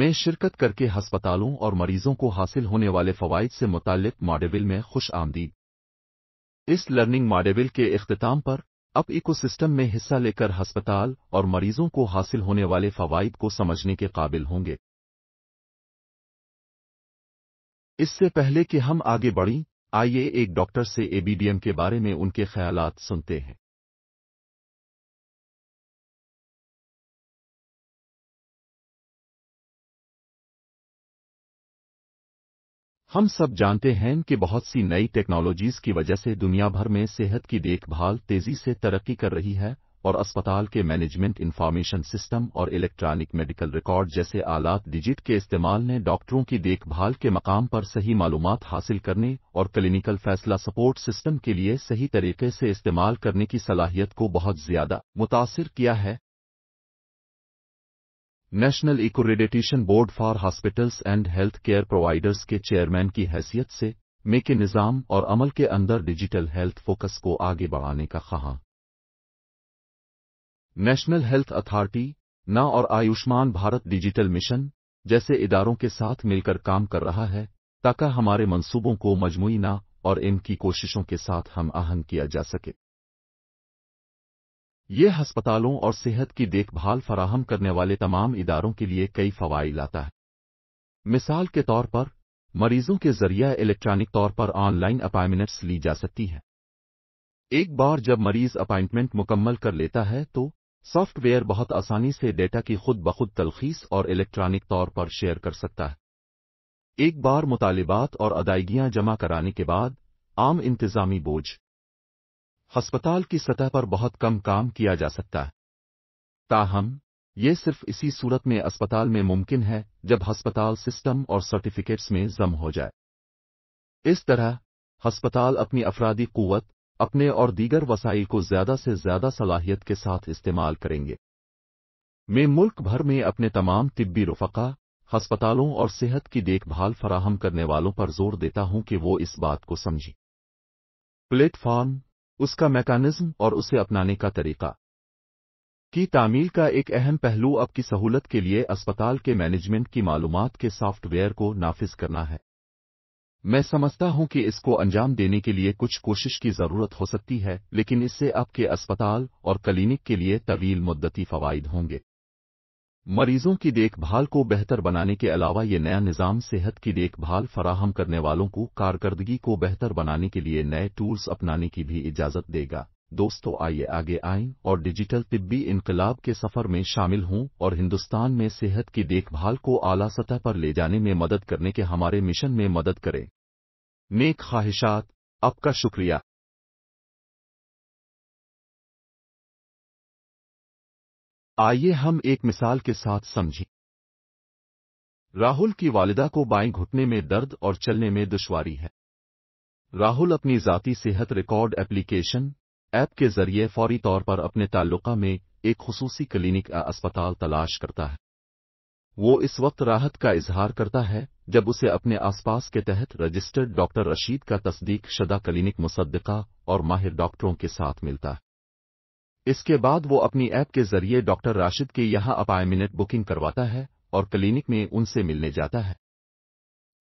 में शिरकत करके हस्पतालों और मरीजों को हासिल होने वाले फ़वाइद से मुतल मॉडविल में खुश आमदीद इस लर्निंग मॉडेविल के अख्ताम पर अब इकोसिस्टम में हिस्सा लेकर हस्पताल और मरीजों को हासिल होने वाले फ़वाइद को समझने के काबिल होंगे इससे पहले कि हम आगे बढ़ी आइए एक डॉक्टर से एबीडीएम के बारे में उनके ख्याल सुनते हैं हम सब जानते हैं कि बहुत सी नई टेक्नोलॉजीज की वजह से दुनिया भर में सेहत की देखभाल तेजी से तरक्की कर रही है और अस्पताल के मैनेजमेंट इन्फॉर्मेशन सिस्टम और इलेक्ट्रॉनिक मेडिकल रिकॉर्ड जैसे आलात डिजिट के इस्तेमाल ने डॉक्टरों की देखभाल के मकाम पर सही मालूम हासिल करने और क्लिनिकल फैसला सपोर्ट सिस्टम के लिए सही तरीके से इस्तेमाल करने की सलाहियत को बहुत ज्यादा मुतासर किया है national accreditation board for hospitals and health care providers के चेयरमैन की हैसियत से मे के निज़ाम और अमल के अंदर डिजिटल हेल्थ फोकस को आगे बढ़ाने का खहा नेशनल हेल्थ अथॉरिटी ना और आयुष्मान भारत डिजिटल मिशन जैसे इदारों के साथ मिलकर काम कर रहा है ताकि हमारे मंसूबों को मजमू ना और इनकी कोशिशों के साथ हम आहन किया जा सके ये अस्पतालों और सेहत की देखभाल फराहम करने वाले तमाम इदारों के लिए कई फ़वाइद लाता है मिसाल के तौर पर मरीजों के जरिए इलेक्ट्रॉनिक तौर पर ऑनलाइन अपॉइंटमेंट्स ली जा सकती है एक बार जब मरीज अपॉइंटमेंट मुकम्मल कर लेता है तो सॉफ्टवेयर बहुत आसानी से डेटा की खुद बखुद तलखीस और इलेक्ट्रॉनिक तौर पर शेयर कर सकता है एक बार मुतालबात और अदायगियां जमा कराने के बाद आम इंतजामी बोझ अस्पताल की सतह पर बहुत कम काम किया जा सकता है ताहम ये सिर्फ इसी सूरत में अस्पताल में मुमकिन है जब अस्पताल सिस्टम और सर्टिफिकेट्स में जम हो जाए इस तरह अस्पताल अपनी अफरादी क़ुवत अपने और दीगर वसाइल को ज़्यादा से ज़्यादा सलाहियत के साथ इस्तेमाल करेंगे मैं मुल्क भर में अपने तमाम तिब्बी रफ़का अस्पतालों और सेहत की देखभाल फराहम करने वालों पर जोर देता हूं कि वो इस बात को समझें प्लेटफॉर्म उसका मैकानिज्म और उसे अपनाने का तरीका की तामील का एक अहम पहलू अब की सहूलत के लिए अस्पताल के मैनेजमेंट की मालूम के सॉफ्टवेयर को नाफिज करना है मैं समझता हूं कि इसको अंजाम देने के लिए कुछ कोशिश की ज़रूरत हो सकती है लेकिन इससे आपके अस्पताल और क्लिनिक के लिए तवील मुद्दती फ़वाइद होंगे मरीजों की देखभाल को बेहतर बनाने के अलावा ये नया निज़ाम सेहत की देखभाल फराहम करने वालों को कारकर्दगी को बेहतर बनाने के लिए नए टूल्स अपनाने की भी इजाज़त देगा दोस्तों आइए आगे आएं और डिजिटल तिब्बी इनकलाब के सफ़र में शामिल हों और हिंदुस्तान में सेहत की देखभाल को आला सतह पर ले जाने में मदद करने के हमारे मिशन में मदद करें नेक ख्वाहिशात आपका शुक्रिया आइए हम एक मिसाल के साथ समझें राहुल की वालिदा को बाएं घुटने में दर्द और चलने में दुश्वारी है राहुल अपनी ज़ाती सेहत रिकॉर्ड एप्लीकेशन ऐप के ज़रिए फौरी तौर पर अपने ताल्लुका में एक खसूसी क्लिनिक या अस्पताल तलाश करता है वो इस वक्त राहत का इजहार करता है जब उसे अपने आसपास के तहत रजिस्टर्ड डॉक्टर रशीद का तस्दीक शदा क्लिनिक मुसद्दका और माहिर डॉक्टरों के साथ मिलता है इसके बाद वो अपनी ऐप के जरिए डॉक्टर राशिद के यहाँ अपॉइंटमेंट बुकिंग करवाता है और क्लीनिक में उनसे मिलने जाता है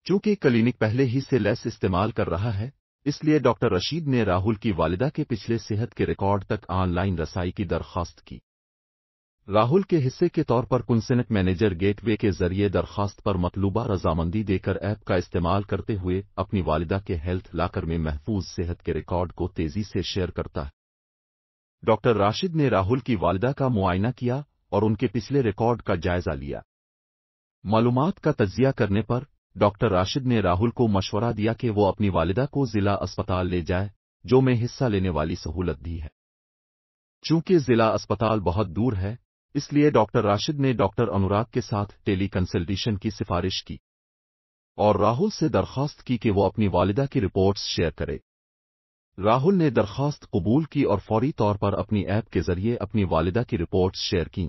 चूंकि क्लीनिक पहले ही से लेस इस्तेमाल कर रहा है इसलिए डॉक्टर रशीद ने राहुल की वालिदा के पिछले सेहत के रिकॉर्ड तक ऑनलाइन रसाई की दरख्वास्त की राहुल के हिस्से के तौर पर कुंसनट मैनेजर गेटवे के जरिए दरखास्त पर मतलूबा रजामंदी देकर ऐप का इस्तेमाल करते हुए अपनी वालिदा के हेल्थ लाकर में महफूज सेहत के रिकॉर्ड को तेजी से शेयर करता है डॉक्टर राशिद ने राहुल की वालदा का मुआयना किया और उनके पिछले रिकॉर्ड का जायजा लिया मालूम का तजिया करने पर डॉक्टर राशिद ने राहुल को मशवरा दिया कि वो अपनी वालदा को जिला अस्पताल ले जाए जो में हिस्सा लेने वाली सहूलत दी है चूंकि जिला अस्पताल बहुत दूर है इसलिए डॉक्टर राशिद ने डॉक्टर अनुराग के साथ टेली कंसल्टेशन की सिफारिश की और राहुल से दरख्वास्त की कि वो अपनी वालिदा की रिपोर्ट्स शेयर करे राहुल ने दरख्वास्त कबूल की और फौरी तौर पर अपनी ऐप के जरिए अपनी वालिदा की रिपोर्ट्स शेयर की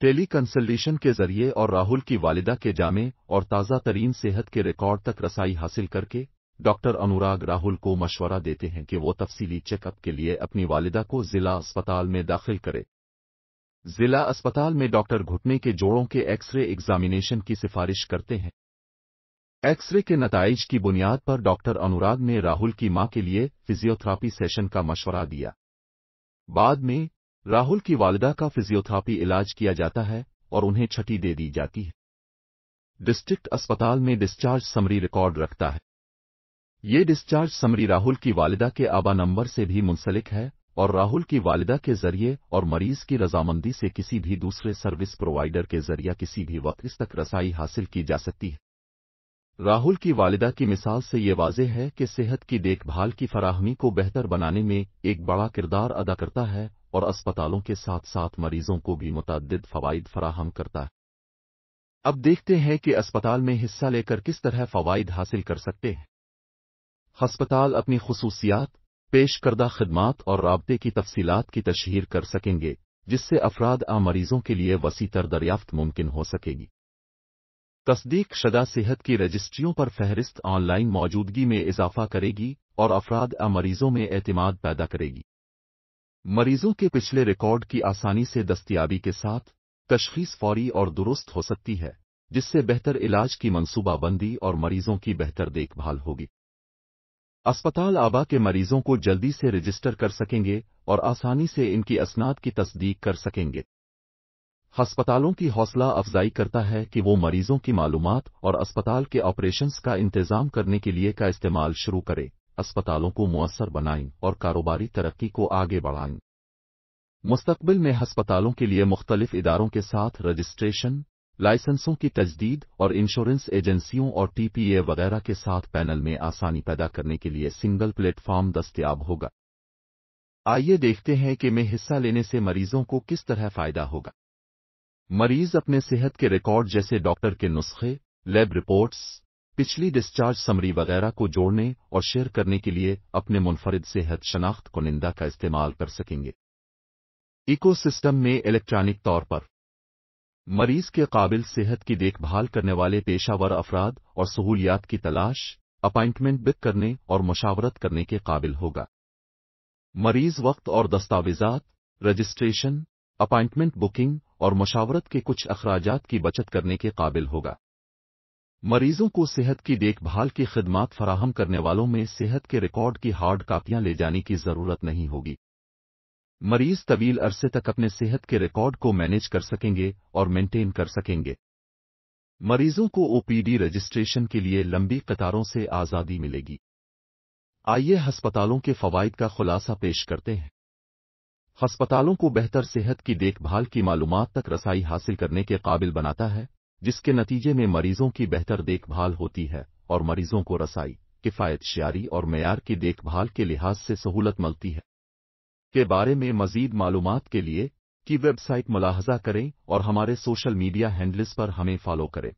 टेली कंसल्टेशन के जरिए और राहुल की वालिदा के जामे और ताज़ा तरीन सेहत के रिकॉर्ड तक रसाई हासिल करके डॉक्टर अनुराग राहुल को मशवरा देते हैं कि वो तफसीली चेकअप के लिए अपनी वालिदा को जिला अस्पताल में दाखिल करे जिला अस्पताल में डॉक्टर घुटने के जोड़ों के एक्सरे एग्जामिनेशन की सिफारिश करते हैं एक्सरे के नतज की बुनियाद पर डॉक्टर अनुराग ने राहुल की मां के लिए फिजियोथेरापी सेशन का मशवरा दिया बाद में राहुल की वालदा का फिजियोथेरापी इलाज किया जाता है और उन्हें छठी दे दी जाती है डिस्ट्रिक्ट अस्पताल में डिस्चार्ज समरी रिकॉर्ड रखता है ये डिस्चार्ज समरी राहुल की वालदा के आबा नंबर से भी मुंसलिक है और राहुल की वालदा के जरिए और मरीज की रजामंदी से किसी भी दूसरे सर्विस प्रोवाइडर के जरिए किसी भी वक्त इस तक रसाई हासिल की जा सकती है राहुल की वालिदा की मिसाल से ये वाज़ह है कि सेहत की देखभाल की फराहमी को बेहतर बनाने में एक बड़ा किरदार अदा करता है और अस्पतालों के साथ साथ मरीजों को भी मुतद फ़वाइद फराहम करता है अब देखते हैं कि अस्पताल में हिस्सा लेकर किस तरह फ़वाइद हासिल कर सकते हैं हस्पताल अपनी खसूसियात पेश करदा खदमात और रबते की तफसीलात की तशहर कर सकेंगे जिससे अफराद आ मरीजों के लिए वसी तर दरियाफ्त मुमकिन हो सकेगी तस्दीक शदा सेहत की रजिस्ट्रियों पर फहरिस्त ऑनलाइन मौजूदगी में इजाफा करेगी और अफराद अ मरीजों में एतमाद पैदा करेगी मरीजों के पिछले रिकॉर्ड की आसानी से दस्तियाबी के साथ तशखीस फौरी और दुरुस्त हो सकती है जिससे बेहतर इलाज की मनसूबाबंदी और मरीजों की बेहतर देखभाल होगी अस्पताल आबा के मरीजों को जल्दी से रजिस्टर कर सकेंगे और आसानी से इनकी असनाद की तस्दीक कर सकेंगे अस्पतालों की हौसला अफजाई करता है कि वो मरीजों की मालूम और अस्पताल के ऑपरेशंस का इंतजाम करने के लिए का इस्तेमाल शुरू करें अस्पतालों को मुअस्सर बनाएं और कारोबारी तरक्की को आगे बढ़ाएं मुस्तबिल में अस्पतालों के लिए मुख्तलिफ इदारों के साथ रजिस्ट्रेशन लाइसेंसों की तजदीद और इंश्योरेंस एजेंसियों और टीपीए वगैरह के साथ पैनल में आसानी पैदा करने के लिए सिंगल प्लेटफॉर्म दस्तियाब होगा आइए देखते हैं कि मैं हिस्सा लेने से मरीजों को किस तरह फायदा होगा मरीज अपने सेहत के रिकॉर्ड जैसे डॉक्टर के नुस्खे लैब रिपोर्ट्स पिछली डिस्चार्ज समरी वगैरह को जोड़ने और शेयर करने के लिए अपने मुनफरद सेहत शनाख्त को निंदा का इस्तेमाल कर सकेंगे इकोसिस्टम में इलेक्ट्रॉनिक तौर पर मरीज के काबिल सेहत की देखभाल करने वाले पेशावर अफराद और सहूलियात की तलाश अपॉइंटमेंट बुक करने और मुशावरत करने के काबिल होगा मरीज वक्त और दस्तावेजात रजिस्ट्रेशन अपॉइंटमेंट बुकिंग और मशावरत के कुछ अखराज की बचत करने के काबिल होगा मरीजों को सेहत की देखभाल की खदमात फराहम करने वालों में सेहत के रिकॉर्ड की हार्ड कापियां ले जाने की ज़रूरत नहीं होगी मरीज तवील अरसे तक अपने सेहत के रिकॉर्ड को मैनेज कर सकेंगे और मेंटेन कर सकेंगे मरीजों को ओपीडी रजिस्ट्रेशन के लिए लंबी कतारों से आज़ादी मिलेगी आइए अस्पतालों के फवायद का खुलासा पेश करते हैं अस्पतालों को बेहतर सेहत की देखभाल की मालूम तक रसाई हासिल करने के काबिल बनाता है जिसके नतीजे में मरीजों की बेहतर देखभाल होती है और मरीजों को रसाई शारी और मैार की देखभाल के लिहाज से सहूलत मिलती है के बारे में मजीद मालूम के लिए की वेबसाइट मुलाहजा करें और हमारे सोशल मीडिया हैंडल्स पर हमें फॉलो करें